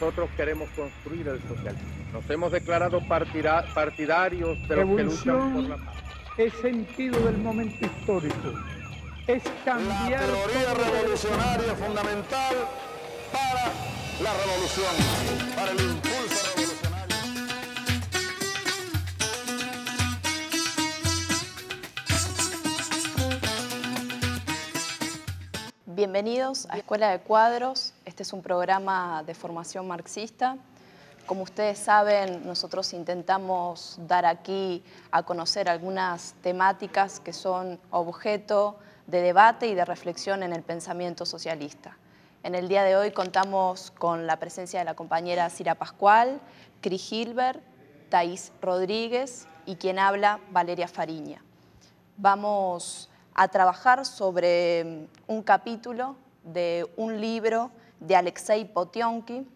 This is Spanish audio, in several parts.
nosotros queremos construir el socialismo. Nos hemos declarado partidarios de los que luchan por la paz. Es sentido del momento histórico. Es cambiar. La teoría revolucionaria fundamental para la revolución, para el Bienvenidos a Escuela de Cuadros. Este es un programa de formación marxista. Como ustedes saben, nosotros intentamos dar aquí a conocer algunas temáticas que son objeto de debate y de reflexión en el pensamiento socialista. En el día de hoy contamos con la presencia de la compañera Cira Pascual, Cris Gilbert, Thaís Rodríguez y quien habla, Valeria Fariña. Vamos a trabajar sobre mm, un capítulo de un libro de Alexei Potionki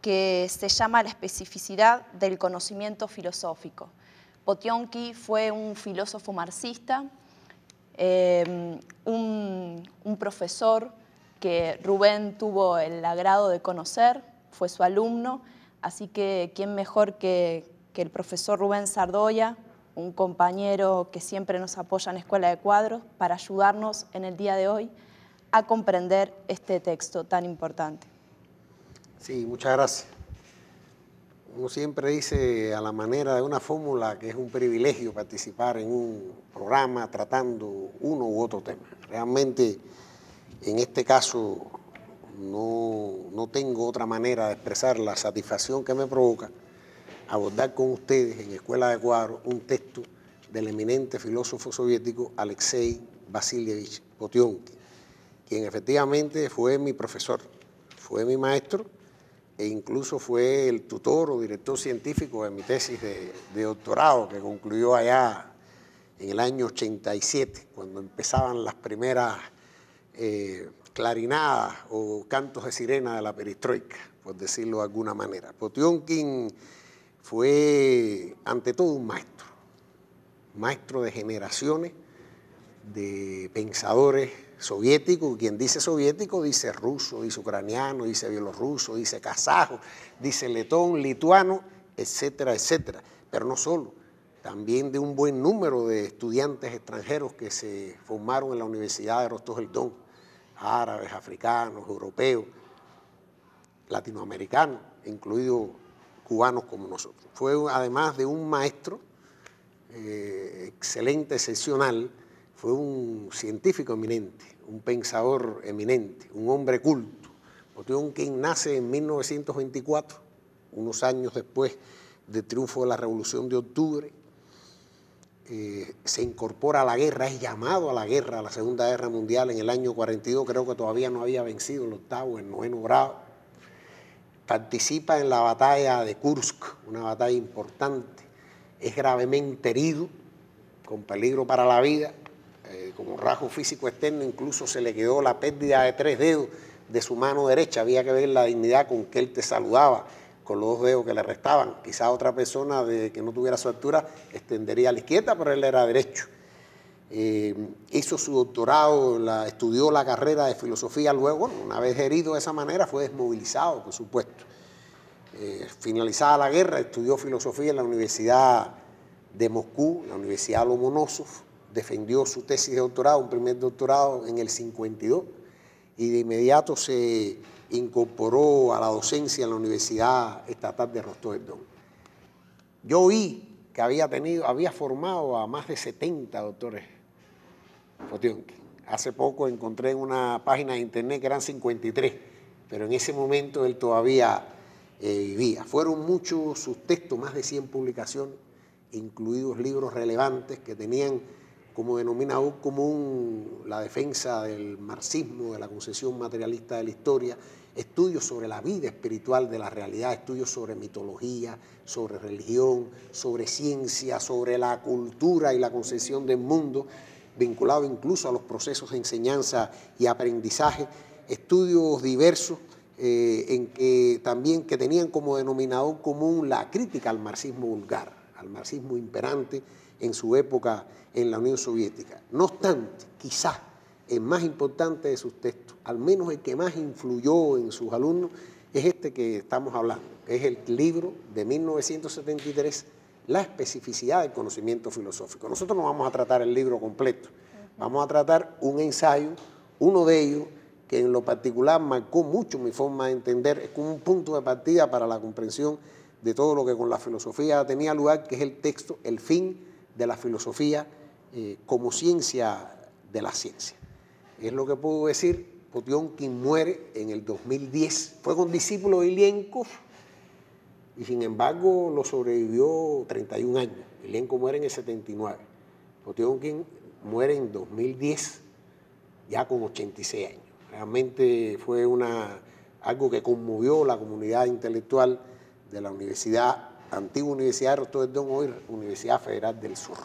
que se llama La especificidad del conocimiento filosófico. Potionki fue un filósofo marxista, em, un, profesor que Rubén tuvo el agrado de conocer, fue su alumno, así que quién mejor que, que el profesor Rubén Sardoya, un compañero que siempre nos apoya en Escuela de Cuadros, para ayudarnos en el día de hoy a comprender este texto tan importante. Sí, muchas gracias. Uno siempre dice a la manera de una fórmula que es un privilegio participar en un programa tratando uno u otro tema. Realmente, en este caso, no, no tengo otra manera de expresar la satisfacción que me provoca abordar con ustedes en Escuela de Cuadro un texto del eminente filósofo soviético Alexei Vasilievich Potionkin, quien efectivamente fue mi profesor, fue mi maestro e incluso fue el tutor o director científico de mi tesis de, doctorado que concluyó allá en el año 87, cuando empezaban las primeras eh, clarinadas o cantos de sirena de la perestroika, por decirlo de alguna manera. Potionkin fue, ante todo, un maestro, maestro de generaciones de pensadores soviéticos. Quien dice soviético dice ruso, dice ucraniano, dice bielorruso, dice kazajo, dice letón, lituano, etcétera, etcétera. Pero no solo, también de un buen número de estudiantes extranjeros que se formaron en la Universidad de Rostov del Don, árabes, africanos, europeos, latinoamericanos, incluido cubanos como nosotros. Fue además de un maestro, eh, excelente excepcional, fue un científico eminente, un pensador eminente, un hombre culto. un King nace en 1924, unos años después del triunfo de la Revolución de Octubre. Eh, se incorpora a la guerra, es llamado a la guerra, a la Segunda Guerra Mundial en el año 42, creo que todavía no había vencido el octavo, el noveno grado participa en la batalla de Kursk, una batalla importante, es gravemente herido, con peligro para la vida, eh, como rasgo físico externo, incluso se le quedó la pérdida de tres dedos de su mano derecha, había que ver la dignidad con que él te saludaba, con los dos dedos que le restaban. Quizá otra persona de, que no tuviera su altura extendería a la izquierda, pero él era derecho. Eh, hizo su doctorado, estudió la carrera de filosofía luego, una vez herido de esa manera fue desmovilizado, por supuesto. Eh, finalizada la guerra, estudió filosofía en la Universidad de Moscú, la Universidad Lomonosov, defendió su tesis de doctorado, un primer doctorado en el 52, y de inmediato se incorporó a la docencia en la Universidad Estatal de Rostov Yo vi que había tenido, había formado a más de 70 doctores hace poco encontré en una página de internet que eran 53, pero en ese momento él todavía eh, vivía. Fueron muchos sus textos, más de 100 publicaciones, incluidos libros relevantes que tenían como denominador común la defensa del marxismo, de la concepción materialista de la historia, estudios sobre la vida espiritual de la realidad, estudios sobre mitología, sobre religión, sobre ciencia, sobre la cultura y la concepción del mundo vinculado incluso a los procesos de enseñanza y aprendizaje, estudios diversos eh, en que también que tenían como denominador común la crítica al marxismo vulgar, al marxismo imperante en su época en la Unión Soviética. No obstante, quizás el más importante de sus textos, al menos el que más influyó en sus alumnos, es este que estamos hablando, es el libro de 1973 la especificidad del conocimiento filosófico. Nosotros no vamos a tratar el libro completo, vamos a tratar un ensayo, uno de ellos que en lo particular marcó mucho mi forma de entender, es como un punto de partida para la comprensión de todo lo que con la filosofía tenía lugar, que es el texto, el fin de la filosofía eh, como ciencia de la ciencia. Es lo que puedo decir Potión, quien muere en el 2010. Fue con discípulo Ilienkov y sin embargo lo sobrevivió 31 años. Elenco muere en el 79. Otión King muere en 2010, ya con 86 años. Realmente fue una, algo que conmovió la comunidad intelectual de la Universidad, antigua Universidad de Rostov Don, hoy Universidad Federal del Sur.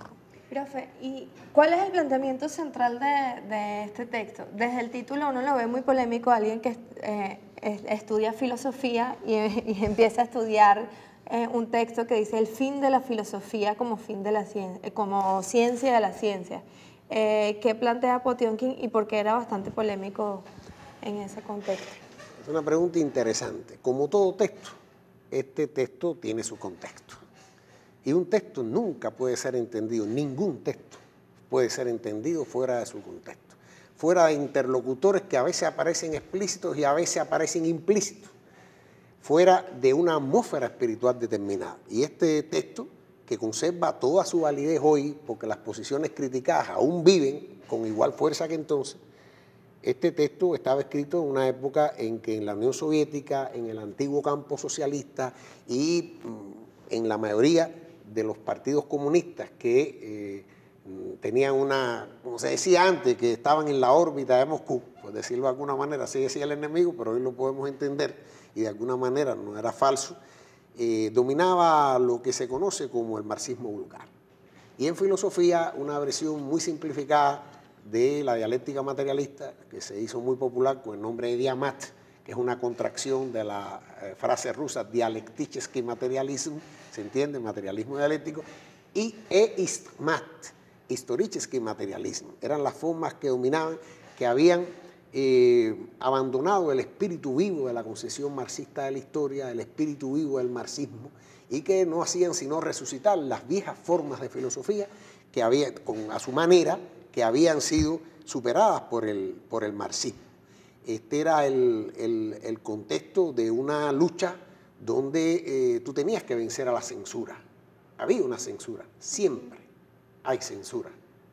Profe, ¿y cuál es el planteamiento central de, este texto? Desde el título uno lo ve muy polémico, alguien que eh, estudia filosofía y, empieza a estudiar eh, un texto que dice el fin de la filosofía como, fin de la ciencia, como ciencia de la ciencia. Eh, ¿Qué plantea Potionkin y por qué era bastante polémico en ese contexto? Es una pregunta interesante. Como todo texto, este texto tiene su contexto. Y un texto nunca puede ser entendido, ningún texto puede ser entendido fuera de su contexto fuera de interlocutores que a veces aparecen explícitos y a veces aparecen implícitos, fuera de una atmósfera espiritual determinada. Y este texto, que conserva toda su validez hoy, porque las posiciones criticadas aún viven con igual fuerza que entonces, este texto estaba escrito en una época en que en la Unión Soviética, en el antiguo campo socialista y mm, en la mayoría de los partidos comunistas que eh, Mm, tenían una, como se decía antes, que estaban en la órbita de Moscú, por decirlo de alguna manera, así decía el enemigo, pero hoy lo podemos entender y de alguna manera no era falso, eh, dominaba lo que se conoce como el marxismo vulgar. Y en filosofía, una versión muy simplificada de la dialéctica materialista, que se hizo muy popular con el nombre de Diamat, que es una contracción de la eh, frase rusa que materialismo se entiende, materialismo dialéctico, y eistmat, Historiches y materialismo. Eran las formas que dominaban, que habían eh, abandonado el espíritu vivo de la concesión marxista de la historia, el espíritu vivo del marxismo, y que no hacían sino resucitar las viejas formas de filosofía que había, con, a su manera, que habían sido superadas por el, por el marxismo. Este era el, contexto de una lucha donde eh, tú tenías que vencer a la censura. Había una censura, siempre hay censura.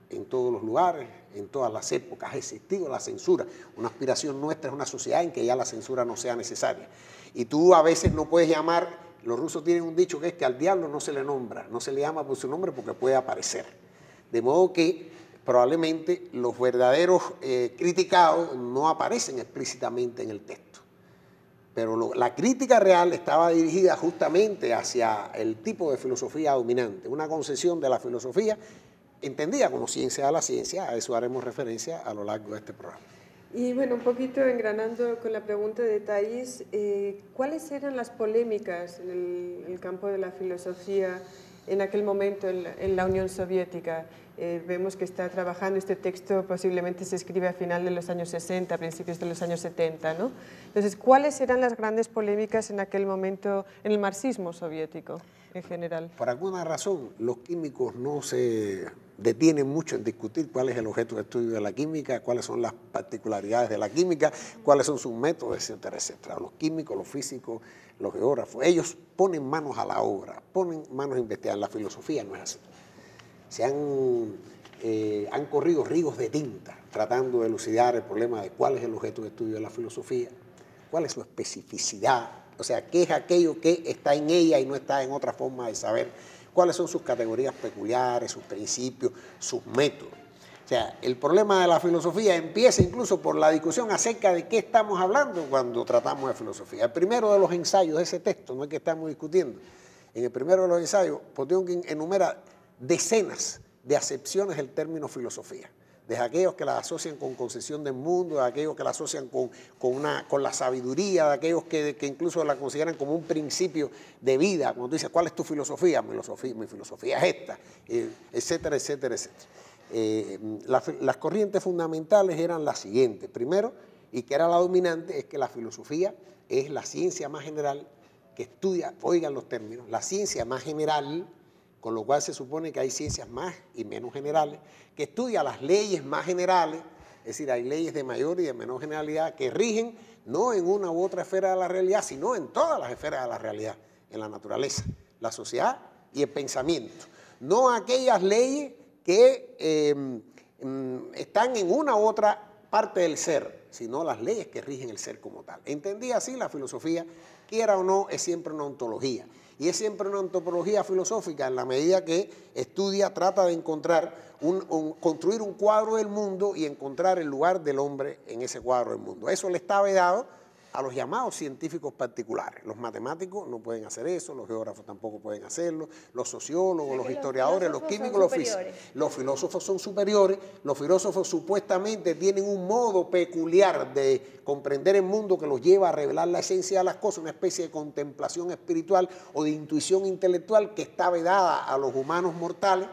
En todos los lugares, en todas las épocas ha existido la censura. Una aspiración nuestra es una sociedad en que ya la censura no sea necesaria. Y tú a veces no puedes llamar, los rusos tienen un dicho que es que al diablo no se le nombra, no se le llama por su nombre porque puede aparecer. De modo que probablemente los verdaderos eh, criticados no aparecen explícitamente en el texto. Pero la crítica real estaba dirigida justamente hacia el tipo de filosofía dominante, una concesión de la filosofía entendida como ciencia de la ciencia, a eso haremos referencia a lo largo de este programa. Y bueno, un poquito engranando con la pregunta de Thais, eh, ¿cuáles eran las polémicas en el, campo de la filosofía en aquel momento en la Unión Soviética? Eh, vemos que está trabajando, este texto posiblemente se escribe a final de los años 60, a principios de los años 70. ¿no? Entonces, ¿cuáles eran las grandes polémicas en aquel momento en el marxismo soviético en general? Por alguna razón, los químicos no se detienen mucho en discutir cuál es el objeto de estudio de la química, cuáles son las particularidades de la química, cuáles son sus métodos, etcétera, etcétera. Los químicos, los físicos, los geógrafos, ellos ponen manos a la obra, ponen manos a investigar. La filosofía no es así se han, eh, han corrido ríos de tinta tratando de elucidar el problema de cuál es el objeto de estudio de la filosofía, cuál es su especificidad, o sea, qué es aquello que está en ella y no está en otra forma de saber, cuáles son sus categorías peculiares, sus principios, sus métodos. O sea, el problema de la filosofía empieza incluso por la discusión acerca de qué estamos hablando cuando tratamos de filosofía. El primero de los ensayos de ese texto, no es que estamos discutiendo, en el primero de los ensayos, Potemkin enumera decenas de acepciones del término filosofía. de aquellos que la asocian con concesión del mundo, de aquellos que la asocian con, con, una, con la sabiduría, de aquellos que, incluso la consideran como un principio de vida. Cuando tú dices, ¿cuál es tu filosofía? Mi filosofía, filosofía es esta, eh, etcétera, etcétera, etcétera. Eh, las corrientes fundamentales eran las siguientes. Primero, y que era la dominante, es que la filosofía es la ciencia más general que estudia, oigan los términos, la ciencia más general con lo cual se supone que hay ciencias más y menos generales, que estudia las leyes más generales, es decir, hay leyes de mayor y de menor generalidad que rigen no en una u otra esfera de la realidad, sino en todas las esferas de la realidad, en la naturaleza, la sociedad y el pensamiento. No aquellas leyes que em, em, están en una u otra parte del ser, sino las leyes que rigen el ser como tal. Entendía así la filosofía, quiera o no, es siempre una ontología. Y es siempre una antropología filosófica en la medida que estudia, trata de encontrar, construir un cuadro del mundo y encontrar el lugar del hombre en ese cuadro del mundo. Eso le estaba vedado a los llamados científicos particulares. Los matemáticos no pueden hacer eso, los geógrafos tampoco pueden hacerlo, los sociólogos, los historiadores, los, los químicos, los físicos. Los filósofos son superiores, los filósofos supuestamente tienen un modo peculiar de comprender el mundo que los lleva a revelar la esencia de las cosas, una especie de contemplación espiritual o de intuición intelectual que está vedada a los humanos mortales.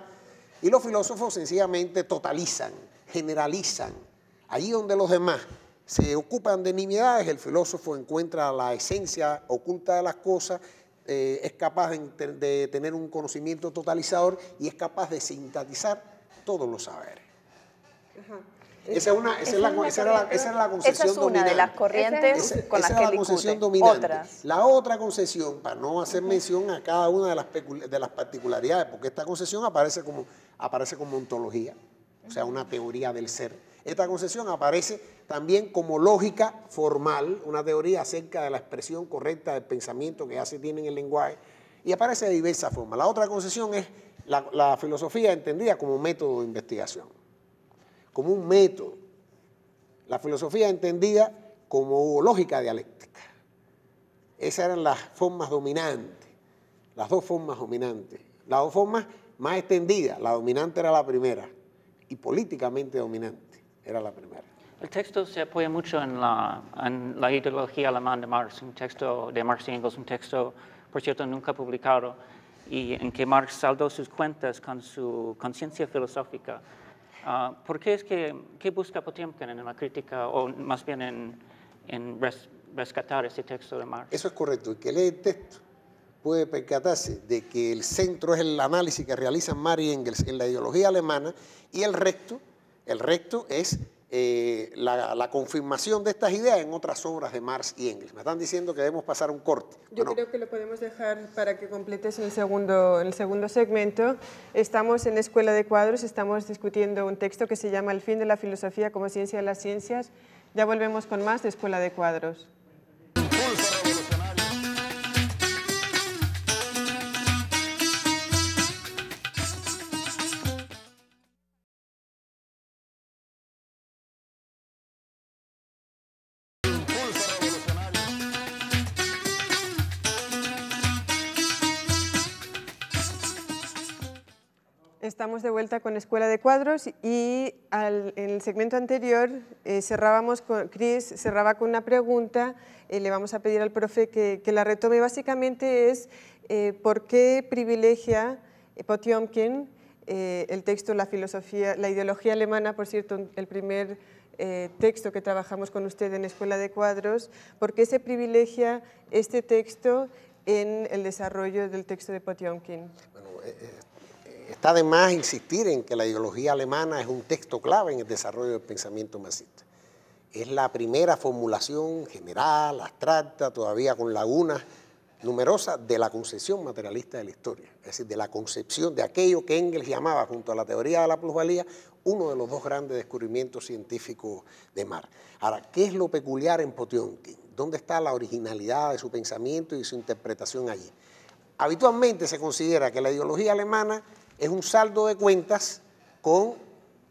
Y los filósofos sencillamente totalizan, generalizan, allí donde los demás se ocupan de nimiedades, el filósofo encuentra la esencia oculta de las cosas, eh, es capaz de, tener un conocimiento totalizador y es capaz de sintetizar todos los saberes. Esa, es la, una esa, es una de las corrientes con las que la concesión dominante. La otra concesión, para no hacer mención a cada una de las, de las particularidades, porque esta concesión aparece como, aparece como ontología, o sea, una teoría del ser esta concesión aparece también como lógica formal, una teoría acerca de la expresión correcta del pensamiento que ya se tiene en el lenguaje, y aparece de diversas formas. La otra concesión es la, la filosofía entendida como método de investigación, como un método. La filosofía entendida como lógica dialéctica. Esas eran las formas dominantes, las dos formas dominantes. Las dos formas más extendidas, la dominante era la primera y políticamente dominante. Era la primera. El texto se apoya mucho en la, ideología alemana de Marx, un texto de Marx y Engels, un texto, por cierto, nunca publicado, y en que Marx saldó sus cuentas con su conciencia filosófica. Ah, ¿Por qué es que ¿qué busca Potemkin en la crítica, o más bien en, rescatar ese texto de Marx? Eso es correcto. El que lee el texto puede percatarse de que el centro es el análisis que realizan Marx y Engels en la ideología alemana y el resto el recto es eh, la, confirmación de estas ideas en otras obras de Marx y Engels. Me están diciendo que debemos pasar un corte. Yo creo que lo podemos dejar para que completes el segundo, el segundo segmento. Estamos en Escuela de Cuadros, estamos discutiendo un texto que se llama El fin de la filosofía como ciencia de las ciencias. Ya volvemos con más de Escuela de Cuadros. Estamos de vuelta con Escuela de Cuadros y en el segmento anterior eh, cerrábamos con, Chris cerraba con una pregunta, eh, le vamos a pedir al profe que, que la retome. Básicamente es eh, por qué privilegia Potiomkin eh, el texto La filosofía, la ideología alemana, por cierto, el primer texto que trabajamos con usted en Escuela de Cuadros, ¿por qué se privilegia este texto en el desarrollo del texto de Potiomkin? Bueno, eh, Está de más insistir en que la ideología alemana es un texto clave en el desarrollo del pensamiento marxista. Es la primera formulación general, abstracta, todavía con lagunas numerosas, de la concepción materialista de la historia. Es decir, de la concepción de aquello que Engels llamaba, junto a la teoría de la plusvalía, uno de los dos grandes descubrimientos científicos de Marx. Ahora, ¿qué es lo peculiar en Potionkin? ¿Dónde está la originalidad de su pensamiento y su interpretación allí? Habitualmente se considera que la ideología alemana es un saldo de cuentas con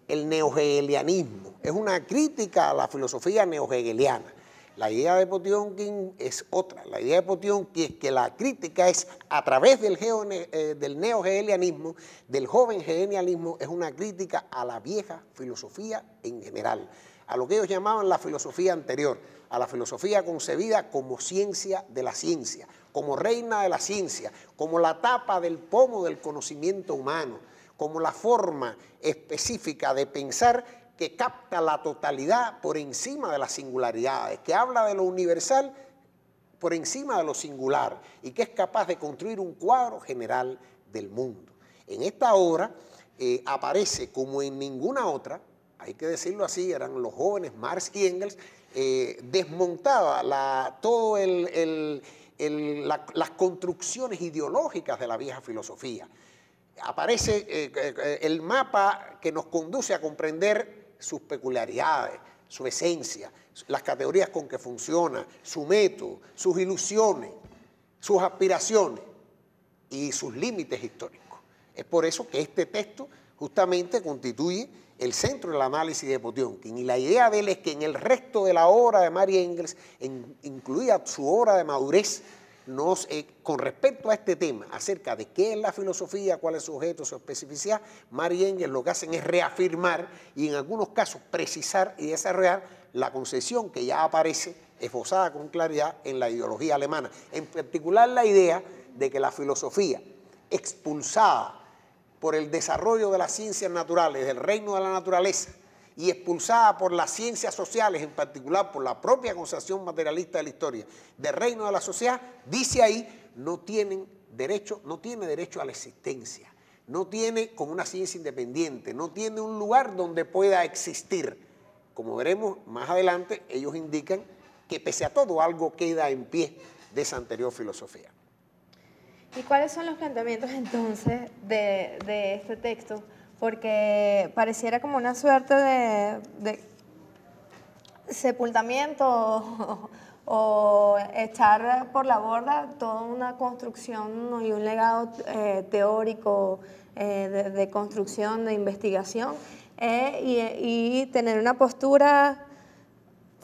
el neohegelianismo. Es una crítica a la filosofía neohegeliana. La idea de Potionkin es otra. La idea de Potionkin es que la crítica es a través del, eh, del neohegelianismo, del joven hegelianismo, es una crítica a la vieja filosofía en general, a lo que ellos llamaban la filosofía anterior, a la filosofía concebida como ciencia de la ciencia, como reina de la ciencia, como la tapa del pomo del conocimiento humano, como la forma específica de pensar que capta la totalidad por encima de las singularidades, que habla de lo universal por encima de lo singular y que es capaz de construir un cuadro general del mundo. En esta obra eh, aparece como en ninguna otra, hay que decirlo así, eran los jóvenes Marx y Engels, eh, desmontaba la, todo el las construcciones ideológicas de la vieja filosofía. Aparece eh, eh, el mapa que nos conduce a comprender sus peculiaridades, su esencia, las categorías con que funciona, su método, sus ilusiones, sus aspiraciones y sus límites históricos. Es por eso que este texto justamente constituye el centro del análisis de Potionkin. Y la idea de él es que en el resto de la obra de Mary Engels, incluida su obra de madurez, eh, con respecto a este tema, acerca de qué es la filosofía, cuál es su objeto, su especificidad, Mary Engels lo que hacen es reafirmar y en algunos casos precisar y desarrollar la concepción que ya aparece esbozada con claridad en la ideología alemana. En particular la idea de que la filosofía expulsada por el desarrollo de las ciencias naturales, del reino de la naturaleza, y expulsada por las ciencias sociales, en particular por la propia concepción materialista de la historia, del reino de la sociedad, dice ahí, no tienen derecho, no tiene derecho a la existencia, no tiene como una ciencia independiente, no tiene un lugar donde pueda existir. Como veremos más adelante, ellos indican que pese a todo algo queda en pie de esa anterior filosofía. ¿Y cuáles son los planteamientos entonces de, este texto? Porque pareciera como una suerte de, sepultamiento o, echar por la borda toda una construcción y un legado eh, teórico eh, de, construcción, de investigación, eh, y, y tener una postura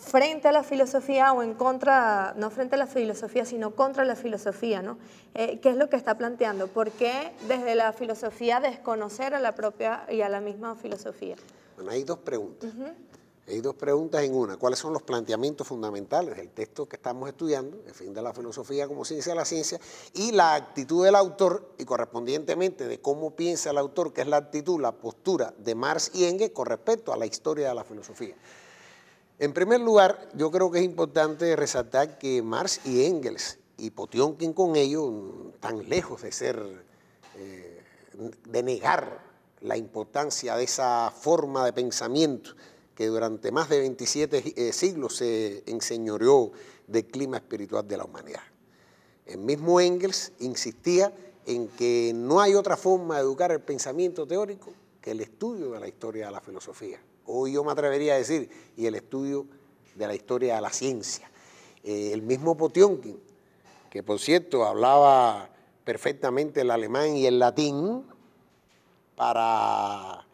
frente a la filosofía o en contra, no frente a la filosofía, sino contra la filosofía, ¿no? Eh, ¿Qué es lo que está planteando? ¿Por qué desde la filosofía desconocer a la propia y a la misma filosofía? Bueno, hay dos preguntas. Hay dos preguntas en una. ¿Cuáles son los planteamientos fundamentales del texto que estamos estudiando, el fin de la filosofía como ciencia de la ciencia, y la actitud del autor, y correspondientemente de cómo piensa el autor, que es la actitud, la postura de Marx y Engels con respecto a la historia de la filosofía? En primer lugar, yo creo que es importante resaltar que Marx y Engels y Potionkin con ellos tan lejos de ser, eh, de negar la importancia de esa forma de pensamiento que durante más de 27 eh, siglos se enseñoreó del clima espiritual de la humanidad. El mismo Engels insistía en que no hay otra forma de educar el pensamiento teórico que el estudio de la historia de la filosofía hoy yo me atrevería a decir, y el estudio de la historia de la ciencia. Eh, el mismo Potionkin, que por cierto hablaba perfectamente el alemán y el latín, para,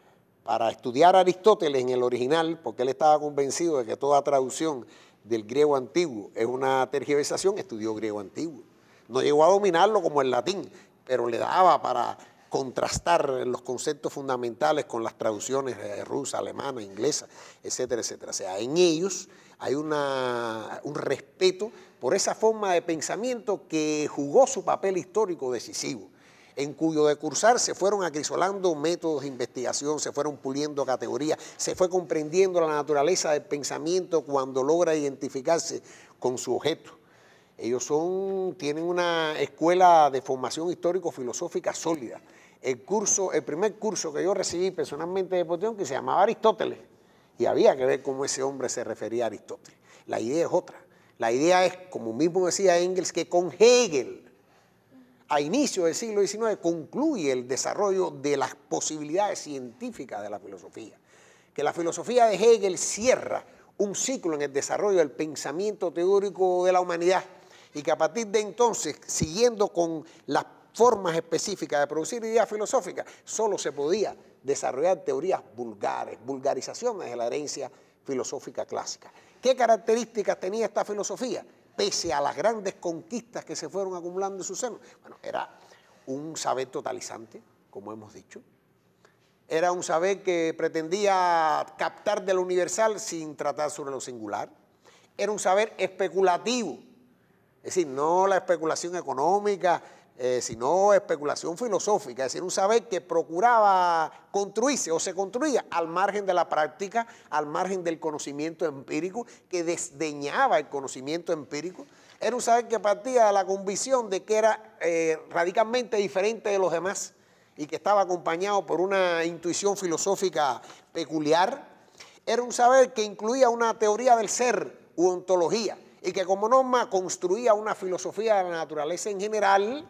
para estudiar a Aristóteles en el original, porque él estaba convencido de que toda traducción del griego antiguo es una tergiversación, estudió griego antiguo. No llegó a dominarlo como el latín, pero le daba para contrastar los conceptos fundamentales con las traducciones rusa, alemana, inglesa, etcétera, etcétera. O sea, en ellos hay un respeto por esa forma de pensamiento que jugó su papel histórico decisivo en cuyo decursar se fueron acrisolando métodos de investigación, se fueron puliendo categorías, se fue comprendiendo la naturaleza del pensamiento cuando logra identificarse con su objeto. Ellos son, tienen una escuela de formación histórico-filosófica sólida el curso, el primer curso que yo recibí personalmente de Poteón que se llamaba Aristóteles. Y había que ver cómo ese hombre se refería a Aristóteles. La idea es otra. La idea es, como mismo decía Engels, que con Hegel, a inicio del siglo XIX, concluye el desarrollo de las posibilidades científicas de la filosofía. Que la filosofía de Hegel cierra un ciclo en el desarrollo del pensamiento teórico de la humanidad y que a partir de entonces, siguiendo con las formas específicas de producir ideas filosóficas, solo se podía desarrollar teorías vulgares, vulgarizaciones de la herencia filosófica clásica. ¿Qué características tenía esta filosofía? Pese a las grandes conquistas que se fueron acumulando en su seno. Bueno, era un saber totalizante, como hemos dicho. Era un saber que pretendía captar de lo universal sin tratar sobre lo singular. Era un saber especulativo, es decir, no la especulación económica, eh, sino especulación filosófica, es decir, un saber que procuraba construirse o se construía al margen de la práctica, al margen del conocimiento empírico, que desdeñaba el conocimiento empírico. Era un saber que partía de la convicción de que era eh, radicalmente diferente de los demás y que estaba acompañado por una intuición filosófica peculiar. Era un saber que incluía una teoría del ser u ontología y que como norma construía una filosofía de la naturaleza en general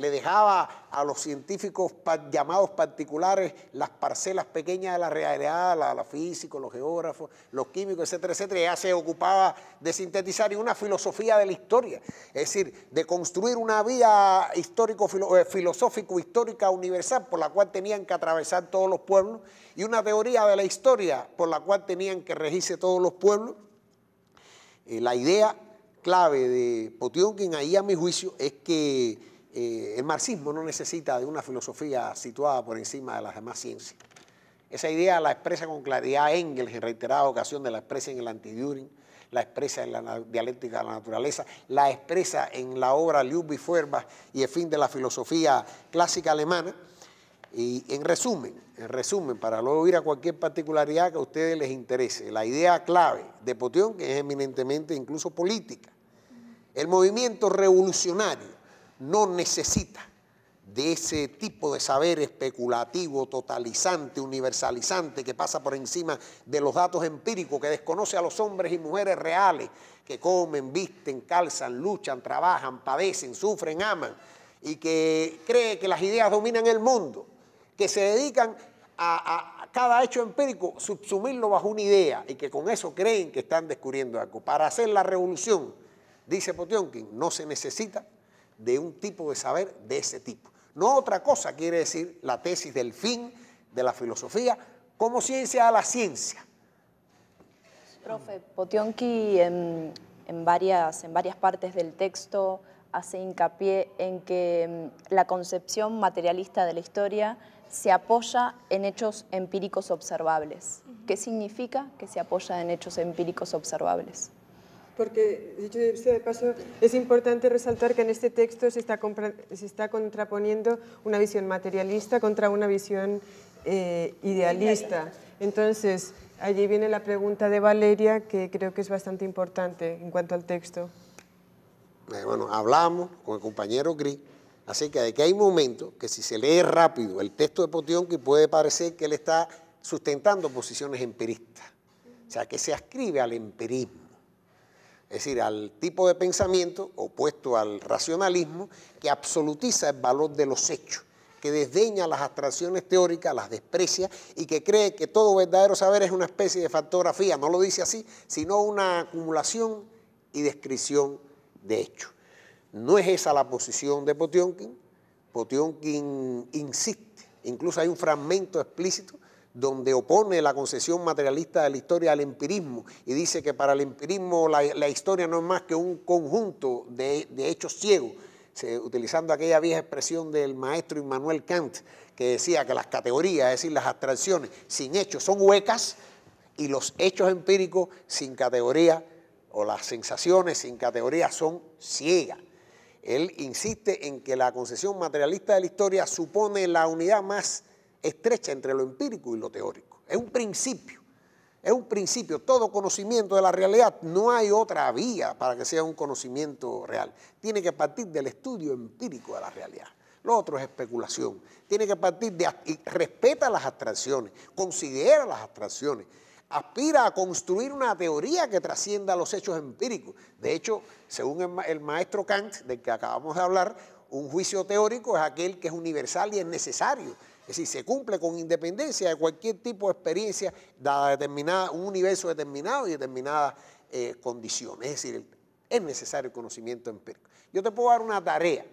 le dejaba a los científicos llamados particulares las parcelas pequeñas de la realidad, la, la físicos, los geógrafos, los químicos, etcétera, etcétera. Ya se ocupaba de sintetizar y una filosofía de la historia, es decir, de construir una vía histórico, eh, filosófico, histórica, universal, por la cual tenían que atravesar todos los pueblos, y una teoría de la historia por la cual tenían que regirse todos los pueblos. Eh, la idea clave de Potionkin, ahí a mi juicio, es que eh, el marxismo no necesita de una filosofía situada por encima de las demás ciencias. Esa idea la expresa con claridad Engels en reiterada ocasión, de la expresa en el anti-During, la expresa en la dialéctica de la naturaleza, la expresa en la obra Ludwig y el fin de la filosofía clásica alemana. Y en resumen, en resumen, para luego ir a cualquier particularidad que a ustedes les interese, la idea clave de Potión que es eminentemente incluso política, el movimiento revolucionario no necesita de ese tipo de saber especulativo, totalizante, universalizante, que pasa por encima de los datos empíricos, que desconoce a los hombres y mujeres reales, que comen, visten, calzan, luchan, trabajan, padecen, sufren, aman, y que cree que las ideas dominan el mundo, que se dedican a, cada hecho empírico subsumirlo bajo una idea y que con eso creen que están descubriendo algo. Para hacer la revolución, dice Potionkin, no se necesita de un tipo de saber de ese tipo. No otra cosa quiere decir la tesis del fin de la filosofía como ciencia a la ciencia. Profe, Potionki en, varias, en varias partes del texto hace hincapié en que mm, la concepción materialista de la historia se apoya en hechos empíricos observables. ¿Qué significa que se apoya en hechos empíricos observables? porque, dicho de paso, es importante resaltar que en este texto se está, se está contraponiendo una visión materialista contra una visión eh, idealista. Entonces, allí viene la pregunta de Valeria, que creo que es bastante importante en cuanto al texto. Eh, bueno, hablamos con el compañero Gris acerca de que hay momentos que si se lee rápido el texto de Potión, que puede parecer que él está sustentando posiciones empiristas. O sea, que se ascribe al empirismo es decir, al tipo de pensamiento opuesto al racionalismo que absolutiza el valor de los hechos, que desdeña las abstracciones teóricas, las desprecia y que cree que todo verdadero saber es una especie de factografía, no lo dice así, sino una acumulación y descripción de hechos. No es esa la posición de Potionkin. Potionkin insiste, incluso hay un fragmento explícito donde opone la concesión materialista de la historia al empirismo y dice que para el empirismo la, historia no es más que un conjunto de, hechos ciegos, utilizando aquella vieja expresión del maestro Immanuel Kant, que decía que las categorías, es decir, las abstracciones sin hechos son huecas y los hechos empíricos sin categoría o las sensaciones sin categoría son ciegas. Él insiste en que la concesión materialista de la historia supone la unidad más estrecha entre lo empírico y lo teórico. Es un principio, es un principio. Todo conocimiento de la realidad, no hay otra vía para que sea un conocimiento real. Tiene que partir del estudio empírico de la realidad. Lo otro es especulación. Tiene que partir de, respeta las abstracciones, considera las abstracciones, aspira a construir una teoría que trascienda los hechos empíricos. De hecho, según el, el maestro Kant, del que acabamos de hablar, un juicio teórico es aquel que es universal y es necesario es decir, se cumple con independencia de cualquier tipo de experiencia dada determinada, un universo determinado y determinadas eh, condiciones. Es decir, es necesario el conocimiento empírico. Yo te puedo dar una tarea,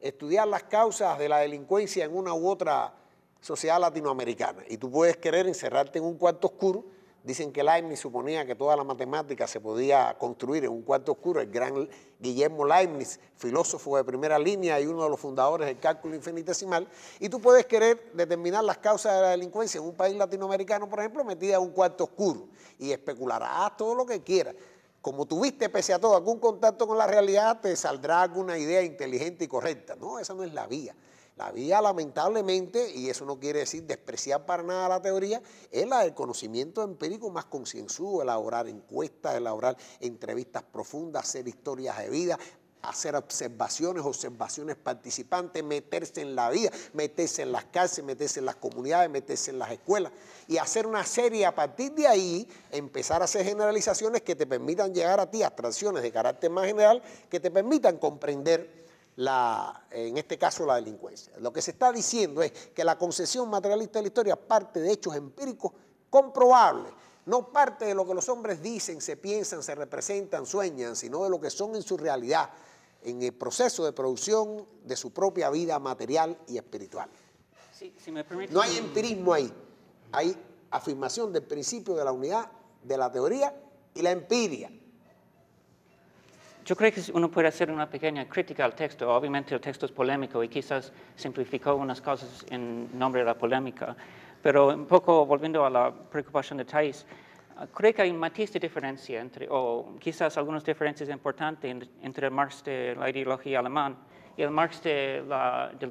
estudiar las causas de la delincuencia en una u otra sociedad latinoamericana. Y tú puedes querer encerrarte en un cuarto oscuro Dicen que Leibniz suponía que toda la matemática se podía construir en un cuarto oscuro. El gran Guillermo Leibniz, filósofo de primera línea y uno de los fundadores del cálculo infinitesimal. Y tú puedes querer determinar las causas de la delincuencia en un país latinoamericano, por ejemplo, metida en un cuarto oscuro y especularás todo lo que quieras. Como tuviste, pese a todo, algún contacto con la realidad, te saldrá alguna idea inteligente y correcta. No, esa no es la vía. La vida lamentablemente, y eso no quiere decir despreciar para nada la teoría, es la del conocimiento empírico más concienzudo, elaborar encuestas, elaborar entrevistas profundas, hacer historias de vida, hacer observaciones, observaciones participantes, meterse en la vida, meterse en las cárceles, meterse en las comunidades, meterse en las escuelas y hacer una serie a partir de ahí, empezar a hacer generalizaciones que te permitan llegar a ti, abstracciones de carácter más general, que te permitan comprender la, en este caso la delincuencia. Lo que se está diciendo es que la concesión materialista de la historia parte de hechos empíricos comprobables, no parte de lo que los hombres dicen, se piensan, se representan, sueñan, sino de lo que son en su realidad, en el proceso de producción de su propia vida material y espiritual. no hay empirismo ahí, hay afirmación del principio de la unidad de la teoría y la empiria yo creo que uno puede hacer una pequeña crítica al texto. Obviamente el texto es polémico y quizás simplificó unas cosas en nombre de la polémica. Pero un poco volviendo a la preocupación de Thais, creo que hay un matiz de diferencia, entre, o quizás algunas diferencias importantes entre el Marx de la ideología alemán y el Marx del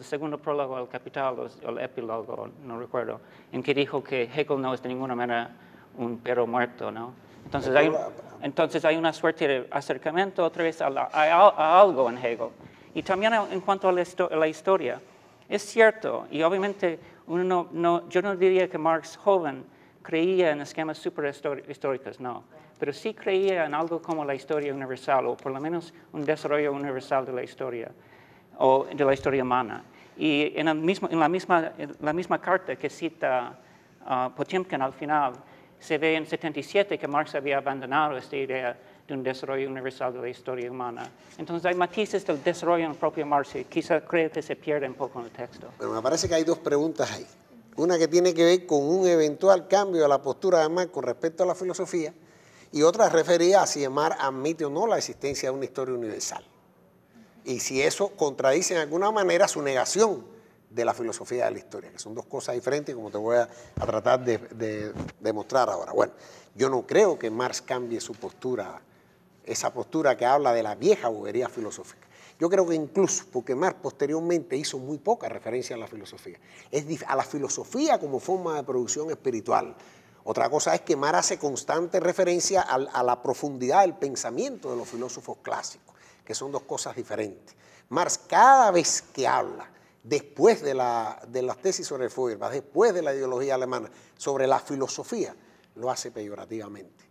segundo prólogo al Capital, o el epílogo, no recuerdo, en que dijo que Hegel no es de ninguna manera un perro muerto, ¿no? Entonces hay, una suerte de acercamiento otra vez a, algo en Hegel. Y también en cuanto a la, historia, es cierto, y obviamente yo no diría que Marx joven creía en esquemas superhistóricos, no, pero sí creía en algo como la historia universal, o por lo menos un desarrollo universal de la historia, o de la historia humana. Y en, la, misma, carta que cita ah, Potemkin al final, se ve en 77 que Marx había abandonado esta idea de un desarrollo universal de la historia humana. Entonces hay matices del desarrollo en el propio Marx y quizá creo que se pierde un poco en el texto. Pero me parece que hay dos preguntas ahí. Una que tiene que ver con un eventual cambio de la postura de Marx con respecto a la filosofía y otra refería a si Marx admite o no la existencia de una historia universal. Y si eso contradice en alguna manera su negación de la filosofía de la historia, que son dos cosas diferentes, como te voy a, tratar de demostrar ahora. Bueno, yo no creo que Marx cambie su postura, esa postura que habla de la vieja bobería filosófica. Yo creo que incluso, porque Marx posteriormente hizo muy poca referencia a la filosofía, es a la filosofía como forma de producción espiritual. Otra cosa es que Marx hace constante referencia a, a la profundidad del pensamiento de los filósofos clásicos, que son dos cosas diferentes. Marx cada vez que habla después de, la, las tesis sobre el Feuerbach, después de la ideología alemana, sobre la filosofía, lo hace peyorativamente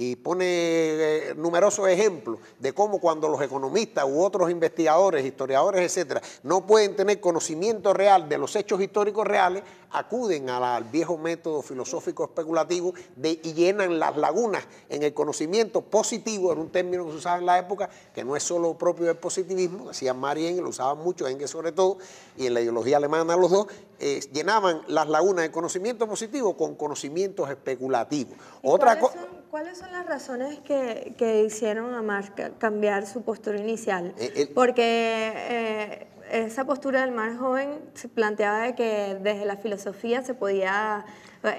y pone eh, numerosos ejemplos de cómo cuando los economistas u otros investigadores, historiadores, etcétera, no pueden tener conocimiento real de los hechos históricos reales, acuden al viejo método filosófico especulativo de, y llenan las lagunas en el conocimiento positivo, en un término que se usaba en la época, que no es solo propio del positivismo, decía Marien, lo usaban mucho, Engels sobre todo, y en la ideología alemana los dos, eh, llenaban las lagunas de conocimiento positivo con conocimientos especulativos. Otra ¿Cuáles son las razones que, hicieron a Marx cambiar su postura inicial? Eh, eh, Porque eh, esa postura del más joven se planteaba de que desde la filosofía se podía,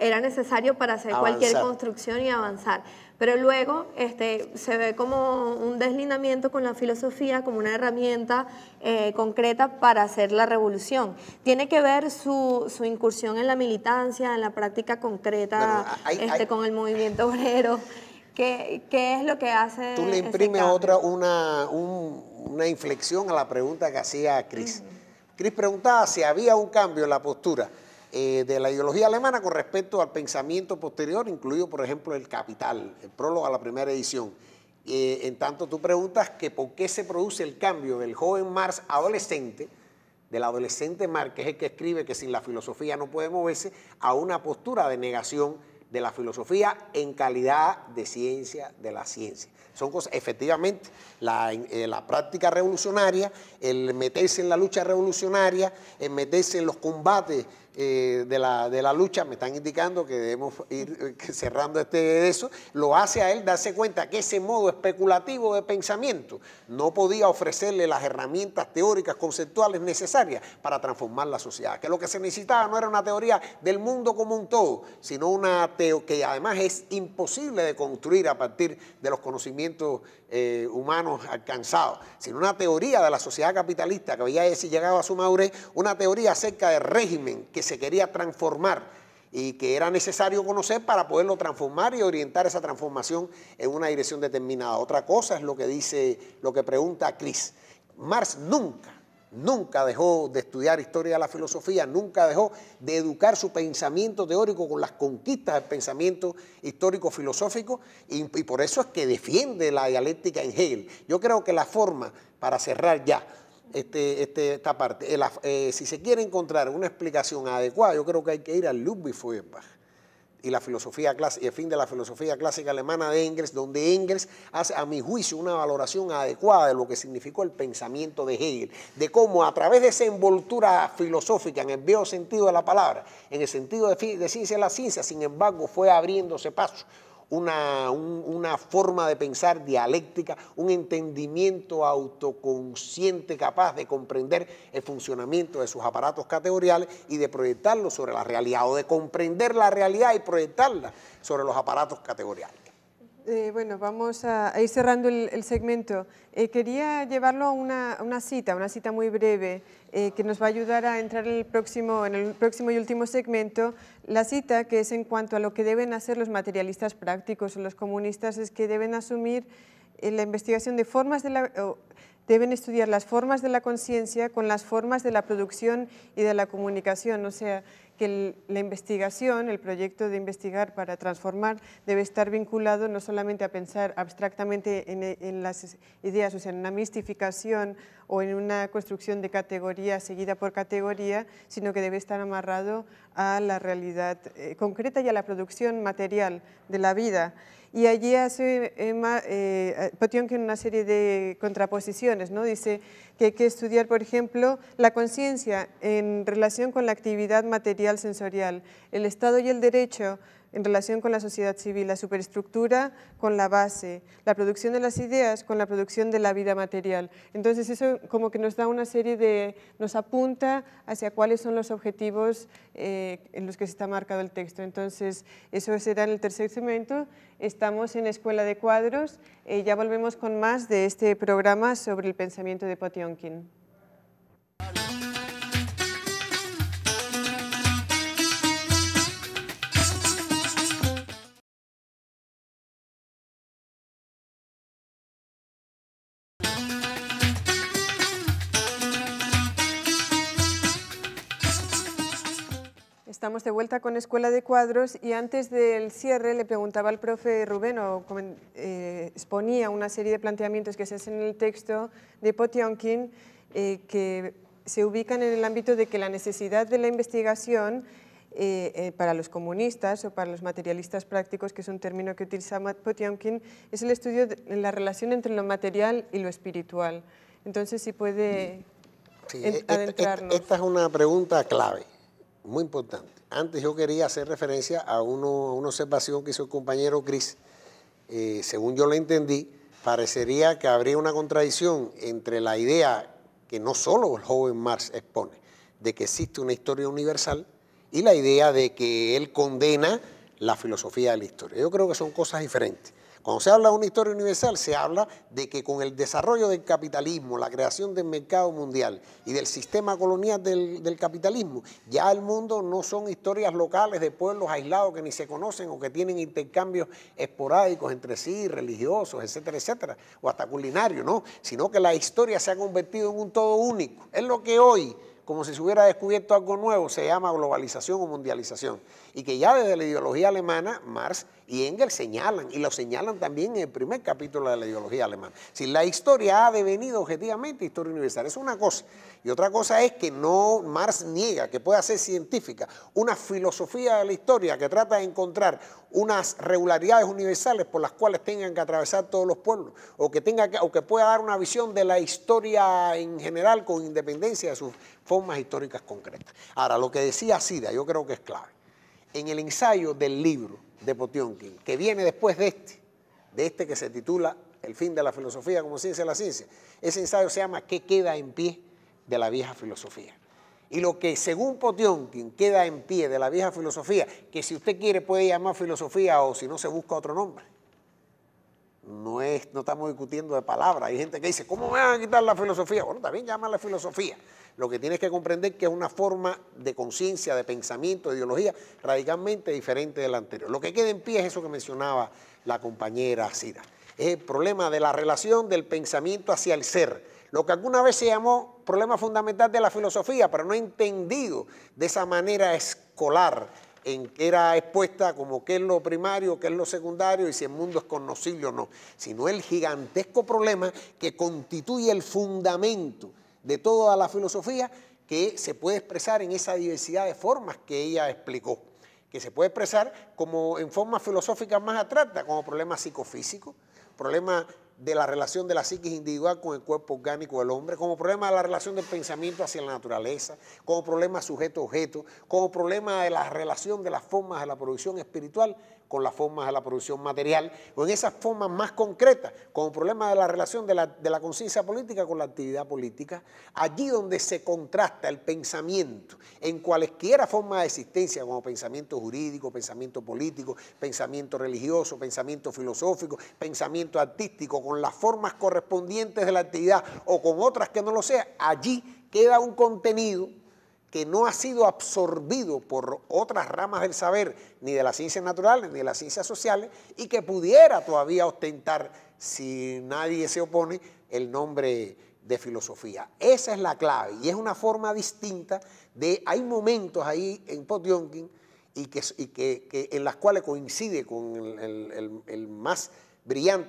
era necesario para hacer cualquier construcción y avanzar. Pero luego este, se ve como un deslindamiento con la filosofía, como una herramienta eh, concreta para hacer la revolución. Tiene que ver su, incursión en la militancia, en la práctica concreta este, con el movimiento obrero. ¿Qué, es lo que hace? Tú le imprimes otra, una, inflexión a la pregunta que hacía Cris. Chris Cris preguntaba si había un cambio en la postura. Eh, de la ideología alemana con respecto al pensamiento posterior, incluido, por ejemplo, el Capital, el prólogo a la primera edición. Eh, en tanto, tú preguntas que por qué se produce el cambio del joven Marx adolescente, del adolescente Marx, que es el que escribe que sin la filosofía no puede moverse, a una postura de negación de la filosofía en calidad de ciencia de la ciencia. Son cosas, efectivamente, la, eh, la, práctica revolucionaria, el meterse en la lucha revolucionaria, el meterse en los combates eh, de, la, lucha, me están indicando que debemos ir eh, cerrando este eso, lo hace a él darse cuenta que ese modo especulativo de pensamiento no podía ofrecerle las herramientas teóricas, conceptuales necesarias para transformar la sociedad, que lo que se necesitaba no era una teoría del mundo como un todo, sino una teoría que además es imposible de construir a partir de los conocimientos eh, humanos alcanzados, sino una teoría de la sociedad capitalista que había llegado a su madurez, una teoría acerca del régimen que se se quería transformar y que era necesario conocer para poderlo transformar y orientar esa transformación en una dirección determinada. Otra cosa es lo que dice, lo que pregunta Chris. Marx nunca, nunca dejó de estudiar historia de la filosofía, nunca dejó de educar su pensamiento teórico con las conquistas del pensamiento histórico-filosófico y, y por eso es que defiende la dialéctica en Hegel. Yo creo que la forma, para cerrar ya, este, este, esta parte. Eh, si se quiere encontrar una explicación adecuada, yo creo que hay que ir al Ludwig Feuerbach y la filosofía clásica, el fin de la filosofía clásica alemana de Engels, donde Engels hace, a mi juicio, una valoración adecuada de lo que significó el pensamiento de Hegel, de cómo a través de esa envoltura filosófica, en el veo sentido de la palabra, en el sentido de, de ciencia de la ciencia, sin embargo, fue abriéndose paso una, forma de pensar dialéctica, un entendimiento autoconsciente capaz de comprender el funcionamiento de sus aparatos categoriales y de proyectarlo sobre la realidad o de comprender la realidad y proyectarla sobre los aparatos categoriales. Eh, bueno, vamos a, ir cerrando el, segmento. Eh, quería llevarlo a una, cita, una cita muy breve, eh, que nos va a ayudar a entrar en el, próximo, en el próximo y último segmento. La cita, que es en cuanto a lo que deben hacer los materialistas prácticos o los comunistas, es que deben asumir la investigación de formas de la... deben estudiar las formas de la conciencia con las formas de la producción y de la comunicación, o sea, que la investigación, el proyecto de investigar para transformar, debe estar vinculado no solamente a pensar abstractamente en, las ideas, o sea, en una mistificación o en una construcción de categoría seguida por categoría, sino que debe estar amarrado a la realidad eh, concreta y a la producción material de la vida. Y allí hace eh, eh Potionkin una serie de contraposiciones, ¿no? Dice que hay que estudiar, por ejemplo, la conciencia en relación con la actividad material sensorial, el Estado y el derecho en relación con la sociedad civil, la superestructura con la base, la producción de las ideas con la producción de la vida material. Entonces eso como que nos da una serie de, nos apunta hacia cuáles son los objetivos eh, en los que se está marcado el texto. Entonces eso será en el tercer segmento, estamos en Escuela de Cuadros, eh, ya volvemos con más de este programa sobre el pensamiento de Potionkin. Estamos de vuelta con Escuela de Cuadros y antes del cierre le preguntaba al profe Rubén, o eh, exponía una serie de planteamientos que se hacen en el texto de Potionkin, eh, que se ubican en el ámbito de que la necesidad de la investigación eh, eh, para los comunistas o para los materialistas prácticos, que es un término que utiliza Potionkin, es el estudio de la relación entre lo material y lo espiritual. Entonces, si puede e-, e-, e-, adentrarnos. esta es una pregunta clave muy importante. Antes yo quería hacer referencia a, una observación que hizo el compañero Cris. Eh, según yo lo entendí, parecería que habría una contradicción entre la idea que no solo el joven Marx expone, de que existe una historia universal, y la idea de que él condena la filosofía de la historia. Yo creo que son cosas diferentes. Cuando se habla de una historia universal, se habla de que con el desarrollo del capitalismo, la creación del mercado mundial y del sistema colonial del, capitalismo, ya el mundo no son historias locales de pueblos aislados que ni se conocen o que tienen intercambios esporádicos entre sí, religiosos, etcétera, etcétera, o hasta culinarios, ¿no? Sino que la historia se ha convertido en un todo único. Es lo que hoy como si se hubiera descubierto algo nuevo, se llama globalización o mundialización. Y que ya desde la ideología alemana, Marx y Engels señalan, y lo señalan también en el primer capítulo de la ideología alemana. Si la historia ha devenido objetivamente historia universal, es una cosa. Y otra cosa es que no Marx niega que pueda ser científica una filosofía de la historia que trata de encontrar unas regularidades universales por las cuales tengan que atravesar todos los pueblos, o que, tenga o que pueda dar una visión de la historia en general con independencia de sus formas históricas concretas. Ahora, lo que decía Sida yo creo que es clave. En el ensayo del libro, de Potionkin, que viene después de este, de este que se titula El fin de la filosofía como ciencia de la ciencia. Ese ensayo se llama ¿Qué queda en pie de la vieja filosofía? Y lo que según Potionkin queda en pie de la vieja filosofía, que si usted quiere puede llamar filosofía o si no se busca otro nombre. No, estamos discutiendo de palabras. Hay gente que dice, ¿cómo me van a quitar la filosofía? Bueno, también llama la filosofía. Lo que tienes que comprender que es una forma de conciencia, de pensamiento, de ideología radicalmente diferente de la anterior. Lo que queda en pie es eso que mencionaba la compañera Cira. Es el problema de la relación del pensamiento hacia el ser. Lo que alguna vez se llamó problema fundamental de la filosofía, pero no entendido de esa manera escolar en que era expuesta como qué es lo primario, qué es lo secundario y si el mundo es conocible o no, sino el gigantesco problema que constituye el fundamento de toda la filosofía que se puede expresar en esa diversidad de formas que ella explicó, que se puede expresar como en formas filosóficas más atractas, como problema psicofísico problema de la relación de la psique individual con el cuerpo orgánico del hombre, como problema de la relación del pensamiento hacia la naturaleza, como problema sujeto-objeto, como problema de la relación de las formas de la producción espiritual con las formas de la producción material o en esas formas más concretas, con el problema de la relación de la, conciencia política con la actividad política, allí donde se contrasta el pensamiento en cualesquiera forma de existencia, como pensamiento jurídico, pensamiento político, pensamiento religioso, pensamiento filosófico, pensamiento artístico, con las formas correspondientes de la actividad o con otras que no lo sean, allí queda un contenido que no ha sido absorbido por otras ramas del saber, ni de las ciencias naturales, ni de las ciencias sociales, y que pudiera todavía ostentar, si nadie se opone, el nombre de filosofía. Esa es la clave y es una forma distinta de, hay momentos ahí en Potionkin y, que, que, en las cuales coincide con el más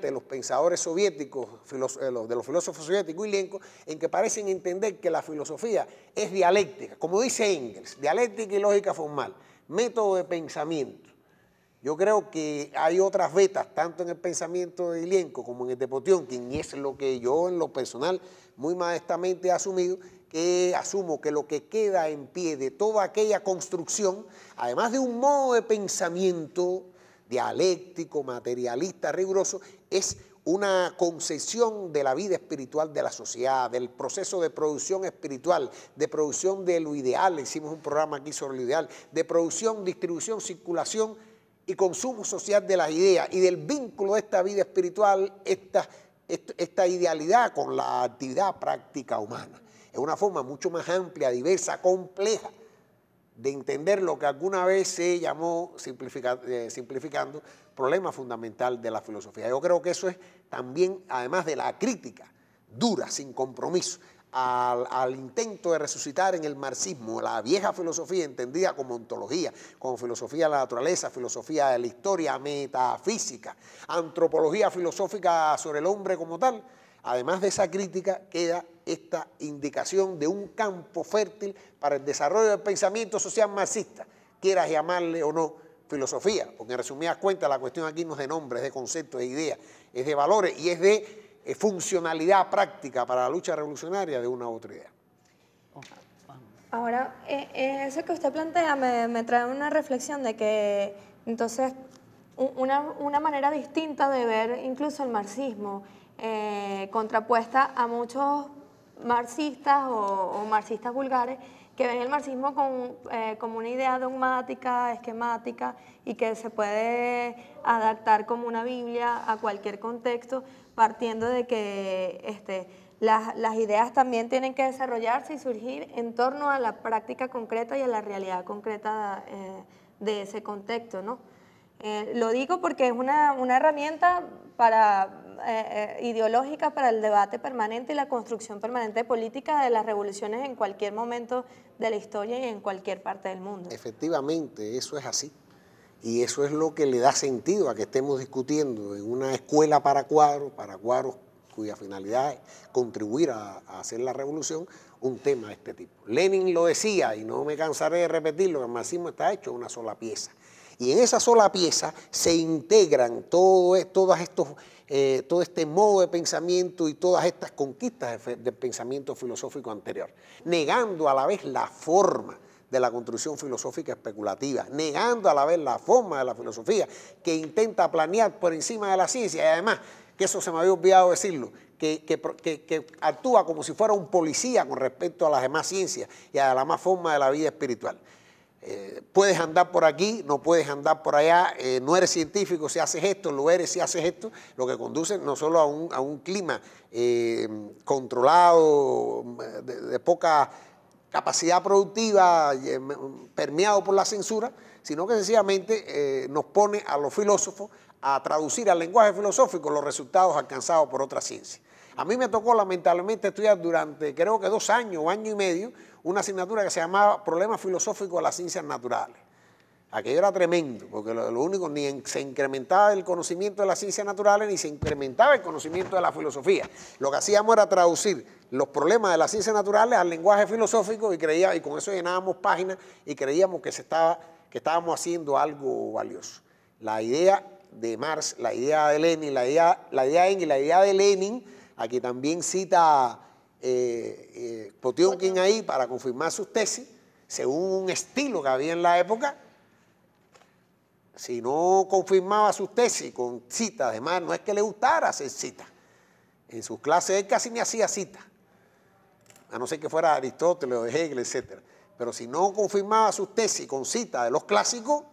de los pensadores soviéticos, eh, de los filósofos soviéticos y en que parecen entender que la filosofía es dialéctica, como dice Engels, dialéctica y lógica formal, método de pensamiento. Yo creo que hay otras vetas, tanto en el pensamiento de Lenko como en el de Potionkin, y es lo que yo en lo personal muy modestamente he asumido, que asumo que lo que queda en pie de toda aquella construcción, además de un modo de pensamiento dialéctico, materialista, riguroso, es una concesión de la vida espiritual de la sociedad, del proceso de producción espiritual, de producción de lo ideal, hicimos un programa aquí sobre lo ideal, de producción, distribución, circulación y consumo social de las ideas y del vínculo de esta vida espiritual, esta, esta idealidad con la actividad práctica humana. Es una forma mucho más amplia, diversa, compleja de entender lo que alguna vez se llamó, eh, simplificando, problema fundamental de la filosofía. Yo creo que eso es también, además de la crítica dura, sin compromiso, al, intento de resucitar en el marxismo la vieja filosofía entendida como ontología, como filosofía de la naturaleza, filosofía de la historia, metafísica, antropología filosófica sobre el hombre como tal, además de esa crítica queda esta indicación de un campo fértil para el desarrollo del pensamiento social marxista, quieras llamarle o no filosofía, porque en resumidas cuentas la cuestión aquí no es de nombres, es de conceptos, es de ideas, es de valores y es de eh, funcionalidad práctica para la lucha revolucionaria de una u otra idea. Ahora, eh, eh, eso que usted plantea me, trae una reflexión de que entonces una, una manera distinta de ver incluso el marxismo, contrapuesta a muchos marxistas o, marxistas vulgares que ven el marxismo eh, como una idea dogmática, esquemática y que se puede adaptar como una Biblia a cualquier contexto, partiendo de que este, las, ideas también tienen que desarrollarse y surgir en torno a la práctica concreta y a la realidad concreta eh, de ese contexto, ¿no? Eh, lo digo porque es una, herramienta para, eh, eh, ideológica para el debate permanente y la construcción permanente política de las revoluciones en cualquier momento de la historia y en cualquier parte del mundo. Efectivamente, eso es así. Y eso es lo que le da sentido a que estemos discutiendo en una escuela para cuadros, para cuadros cuya finalidad es contribuir a, hacer la revolución, un tema de este tipo. Lenin lo decía, y no me cansaré de repetirlo, el marxismo está hecho una sola pieza. Y en esa sola pieza se integran todo, e, eh, todo este modo de pensamiento y todas estas conquistas del pensamiento filosófico anterior, negando a la vez la forma de la construcción filosófica especulativa, negando a la vez la forma de la filosofía que intenta planear por encima de la ciencia y además, que eso se me había olvidado decirlo, que, actúa como si fuera un policía con respecto a las demás ciencias y a la más forma de la vida espiritual. Eh, puedes andar por aquí, no puedes andar por allá, eh, no eres científico si haces esto, lo eres si haces esto, lo que conduce no solo a un, clima eh, controlado, de, de, poca capacidad productiva, permeado por la censura, sino que sencillamente nos pone a los filósofos a traducir al lenguaje filosófico los resultados alcanzados por otra ciencia. A mí me tocó lamentablemente estudiar durante creo que dos años o año y medio una asignatura que se llamaba Problemas Filosóficos de las Ciencias Naturales. Aquello era tremendo, porque lo, único, ni se incrementaba el conocimiento de las ciencias naturales, ni se incrementaba el conocimiento de la filosofía. Lo que hacíamos era traducir los problemas de las ciencias naturales al lenguaje filosófico y, creíamos y con eso llenábamos páginas y creíamos que, se estaba, que estábamos haciendo algo valioso. La idea de Marx, la idea de Lenin, la idea, de Engels, la idea de Lenin Aquí también cita eh, eh, ahí para confirmar sus tesis, según un estilo que había en la época. Si no confirmaba sus tesis con citas, además no es que le gustara hacer cita, En sus clases él casi ni hacía cita, a no ser que fuera Aristóteles o Hegel, etc. Pero si no confirmaba sus tesis con cita de los clásicos,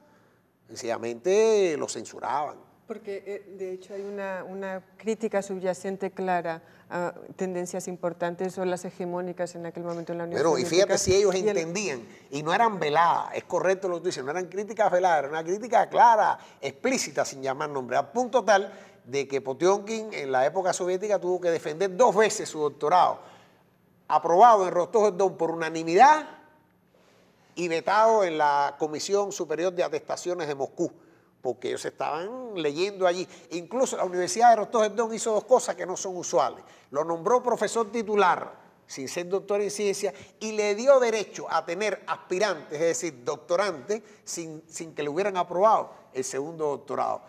sencillamente lo censuraban. Porque eh, de hecho hay una, crítica subyacente clara a tendencias importantes o las hegemónicas en aquel momento en la Unión Pero y fíjate si ellos entendían y no eran veladas, es correcto lo que tú no eran críticas veladas, era una crítica clara, explícita, sin llamar nombre, a punto tal de que Potionkin en la época soviética tuvo que defender dos veces su doctorado, aprobado en Rostov-Don por unanimidad y vetado en la Comisión Superior de Atestaciones de Moscú o que ellos estaban leyendo allí. Incluso la Universidad de Rostov Don hizo dos cosas que no son usuales. Lo nombró profesor titular sin ser doctor en ciencia y le dio derecho a tener aspirantes, es decir, doctorantes, sin, sin que le hubieran aprobado el segundo doctorado.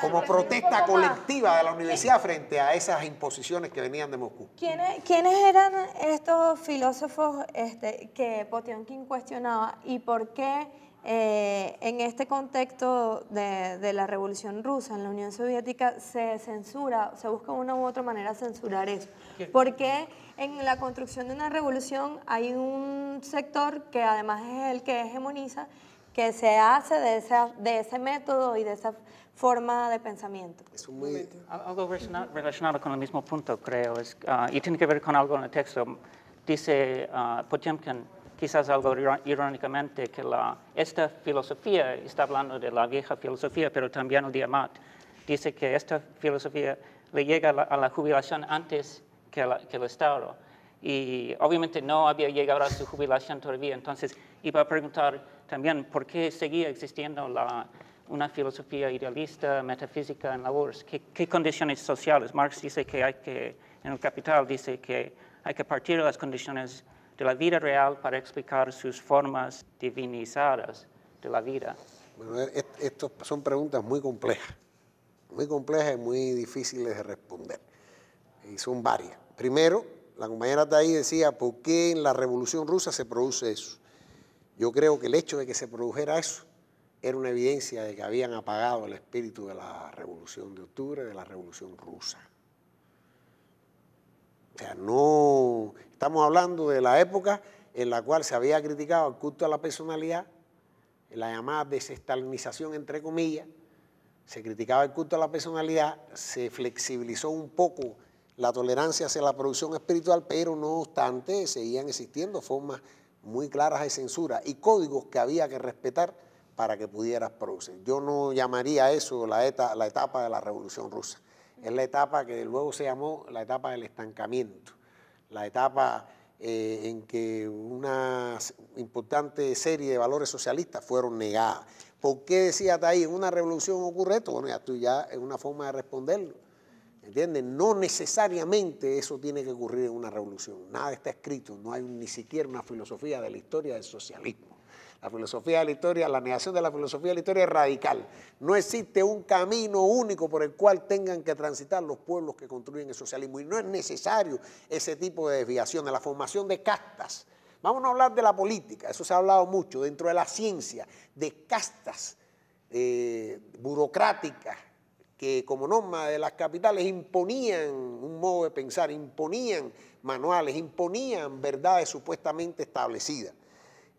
como protesta colectiva de la universidad frente a esas imposiciones que venían de Moscú. ¿Quiénes, quiénes eran estos filósofos este, que Potionkin cuestionaba y por qué eh, en este contexto de, la Revolución Rusa, en la Unión Soviética, se censura, se busca una u otra manera censurar eso. Porque en la construcción de una revolución hay un sector que además es el que hegemoniza, que se hace de, esa, de ese método y de esa forma de pensamiento. Es Algo relacionado con el mismo punto, creo, ah, y tiene que ver con algo en el texto. Dice ah, Potemkin, quizás algo irónicamente, que la, esta filosofía, está hablando de la vieja filosofía, pero también el Diamat, dice que esta filosofía le llega a la, jubilación antes que, el Estado. Y obviamente no había llegado a su jubilación todavía, entonces iba a preguntar también por qué seguía existiendo la, una filosofía idealista, metafísica en la URSS. ¿Qué, condiciones sociales? Marx dice que hay que, en el Capital, dice que hay que partir de las condiciones de la vida real para explicar sus formas divinizadas de la vida? Bueno, e, e, estas son preguntas muy complejas, muy complejas y muy difíciles de responder. Y son varias. Primero, la compañera de ahí decía, ¿por qué en la Revolución Rusa se produce eso? Yo creo que el hecho de que se produjera eso era una evidencia de que habían apagado el espíritu de la Revolución de Octubre, de la Revolución Rusa. O sea, no estamos hablando de la época en la cual se había criticado el culto a la personalidad, la llamada desestalinización, entre comillas, se criticaba el culto a la personalidad, se flexibilizó un poco la tolerancia hacia la producción espiritual, pero no obstante seguían existiendo formas muy claras de censura y códigos que había que respetar para que pudieras producir. Yo no llamaría eso la etapa de la Revolución Rusa. Es la etapa que luego se llamó la etapa del estancamiento, la etapa eh, en que una importante serie de valores socialistas fueron negadas. ¿Por qué decía ahí en una revolución ocurre esto? Bueno, ya tú ya es una forma de responderlo. ¿Entiendes? No necesariamente eso tiene que ocurrir en una revolución. Nada está escrito, no hay ni siquiera una filosofía de la historia del socialismo. La filosofía de la historia, la negación de la filosofía de la historia es radical. No existe un camino único por el cual tengan que transitar los pueblos que construyen el socialismo. Y no es necesario ese tipo de desviación, de la formación de castas. Vamos a hablar de la política, eso se ha hablado mucho, dentro de la ciencia, de castas eh, burocráticas que como norma de las capitales imponían un modo de pensar, imponían manuales, imponían verdades supuestamente establecidas.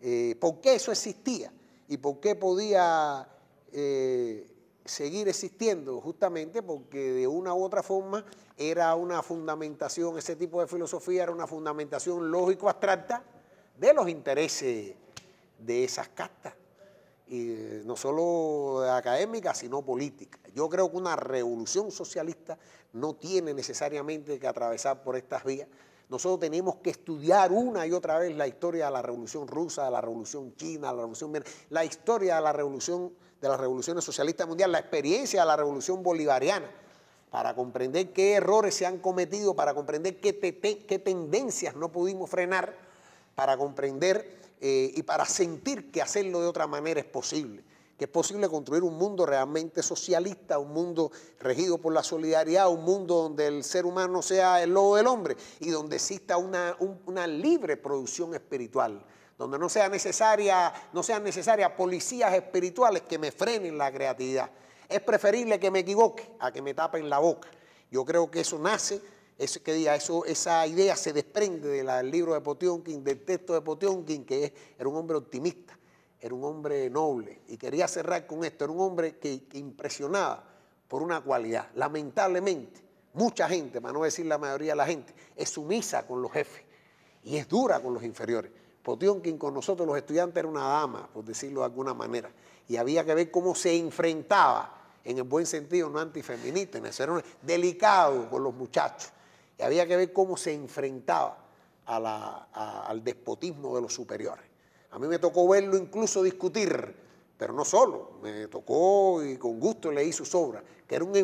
Eh, por qué eso existía y por qué podía eh, seguir existiendo, justamente porque de una u otra forma era una fundamentación, ese tipo de filosofía era una fundamentación lógico-abstracta de los intereses de esas castas, y eh, no solo académicas sino políticas. Yo creo que una revolución socialista no tiene necesariamente que atravesar por estas vías, nosotros tenemos que estudiar una y otra vez la historia de la Revolución Rusa, de la Revolución China, la Revolución la historia de la Revolución de las revoluciones socialistas mundiales, la experiencia de la Revolución Bolivariana, para comprender qué errores se han cometido, para comprender qué, tendencias no pudimos frenar, para comprender eh, y para sentir que hacerlo de otra manera es posible que es posible construir un mundo realmente socialista, un mundo regido por la solidaridad, un mundo donde el ser humano sea el lobo del hombre y donde exista una, libre producción espiritual, donde no, sean necesarias policías espirituales que me frenen la creatividad. Es preferible que me equivoque a que me tapen la boca. Yo creo que eso nace que diga, eso, esa idea se desprende del libro de Potionkin, del texto de Potionkin, que es, era un hombre optimista, era un hombre noble y quería cerrar con esto, era un hombre que, impresionaba por una cualidad. Lamentablemente, mucha gente, para no decir la mayoría de la gente, es sumisa con los jefes y es dura con los inferiores. Potionkin con nosotros los estudiantes era una dama, por decirlo de alguna manera, y había que ver cómo se enfrentaba, en el buen sentido, no antifeminista, en era un, delicado con los muchachos, y había que ver cómo se enfrentaba al despotismo de los superiores. A mí me tocó verlo incluso discutir, pero no solo, me tocó y con gusto leí sus obras, que era un,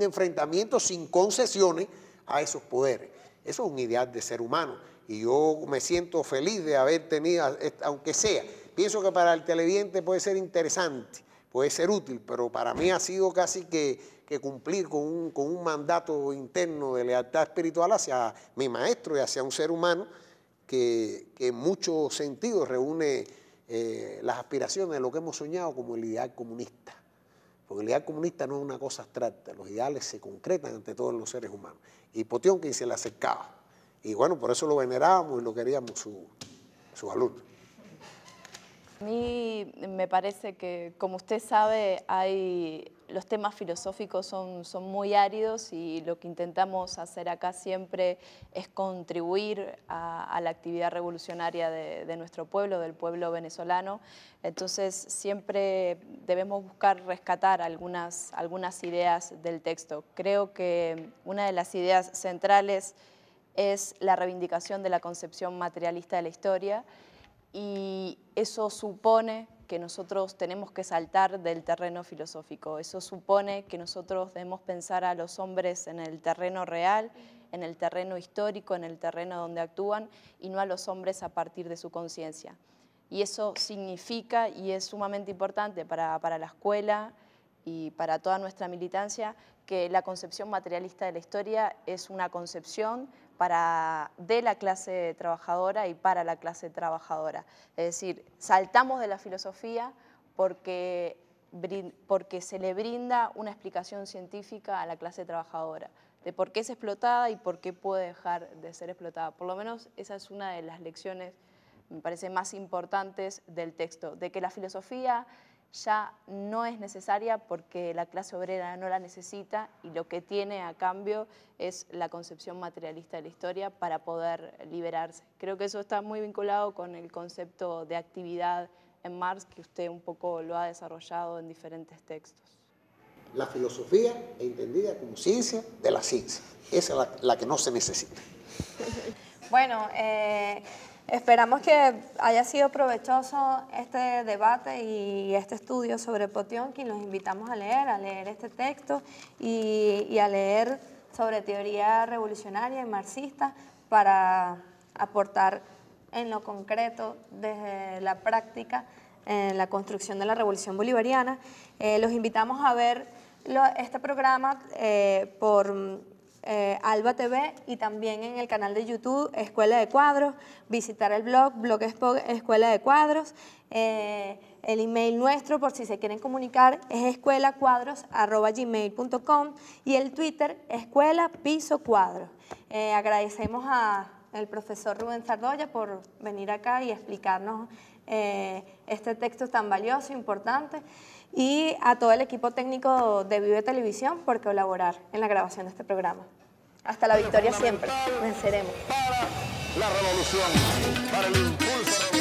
enfrentamiento sin concesiones a esos poderes. Eso es un ideal de ser humano y yo me siento feliz de haber tenido, aunque sea, pienso que para el televidente puede ser interesante, puede ser útil, pero para mí ha sido casi que, cumplir con un, con un mandato interno de lealtad espiritual hacia mi maestro y hacia un ser humano que, en muchos sentidos reúne eh, las aspiraciones de lo que hemos soñado como el ideal comunista. Porque el ideal comunista no es una cosa abstracta, los ideales se concretan ante todos los seres humanos. Y que se le acercaba. Y bueno, por eso lo venerábamos y lo queríamos su, su A mí me parece que, como usted sabe, hay los temas filosóficos son, son muy áridos y lo que intentamos hacer acá siempre es contribuir a, la actividad revolucionaria de, nuestro pueblo, del pueblo venezolano. Entonces siempre debemos buscar rescatar algunas, algunas ideas del texto. Creo que una de las ideas centrales es la reivindicación de la concepción materialista de la historia y eso supone que nosotros tenemos que saltar del terreno filosófico. Eso supone que nosotros debemos pensar a los hombres en el terreno real, en el terreno histórico, en el terreno donde actúan, y no a los hombres a partir de su conciencia. Y eso significa, y es sumamente importante para, la escuela, y para toda nuestra militancia que la concepción materialista de la historia es una concepción de la clase trabajadora y para la clase trabajadora. Es decir, saltamos de la filosofía porque, porque se le brinda una explicación científica a la clase trabajadora de por qué es explotada y por qué puede dejar de ser explotada. Por lo menos esa es una de las lecciones, me parece, más importantes del texto, de que la filosofía ya no es necesaria porque la clase obrera no la necesita y lo que tiene a cambio es la concepción materialista de la historia para poder liberarse. Creo que eso está muy vinculado con el concepto de actividad en Marx que usted un poco lo ha desarrollado en diferentes textos. La filosofía entendida como ciencia de la ciencia, esa es la, que no se necesita. bueno, eh, Esperamos que haya sido provechoso este debate y este estudio sobre Potionkin. Los invitamos a leer, a leer este texto y, a leer sobre teoría revolucionaria y marxista para aportar en lo concreto desde la práctica en la construcción de la revolución bolivariana. Eh, los invitamos a ver este programa eh, por eh, Alba TV y también en el canal de YouTube Escuela de Cuadros, visitar el blog, Blogspot Escuela de Cuadros, eh, el email nuestro por si se quieren comunicar es escuelacuadros.gmail.com y el Twitter Escuela Piso Cuadros. Eh, agradecemos el profesor Rubén Sardoya por venir acá y explicarnos eh, este texto tan valioso, importante y a todo el equipo técnico de Vive Televisión por colaborar en la grabación de este programa. Hasta la victoria siempre. Venceremos. Para la revolución, para el impulso.